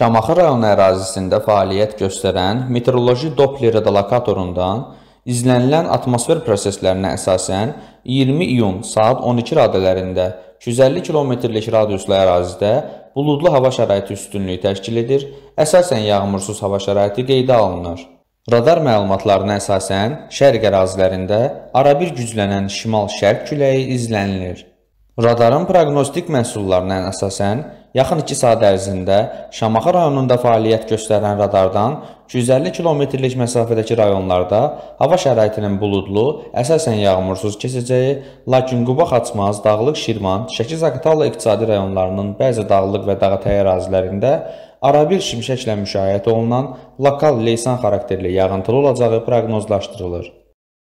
Şamaxı rayonu ərazisində fəaliyyət göstərən meteoroloji Doppler redalakatorundan izlənilən atmosfer proseslərinə əsasən 20 iyun saat 12 radələrində 250 kilometrlik radiuslu ərazidə buludlu hava şəraiti üstünlüyü təşkil edir, əsasən yağmursuz hava şəraiti qeydə alınır. Radar məlumatlarına əsasən şərq ərazilərində arabir güclənən şimal-şərq küləyi izlənilir. Radarın proqnostik məhsullarına əsasən yaxın 2 saat ərzində Şamaxı rayonunda fəaliyyət göstərən radardan 250 kilometrlik məsafədəki rayonlarda hava şəraitinin buludlu, əsasən yağmursuz keçəcəyi, lakin Quba Xaçmaz, Dağlıq Şirvan, Şəki-Zaqatala iqtisadi rayonlarının bəzi dağlıq və dağətəy ərazilərində arabir şimşəklə müşayiət olunan lokal leysan xarakterli yağıntılı olacağı proqnozlaşdırılır.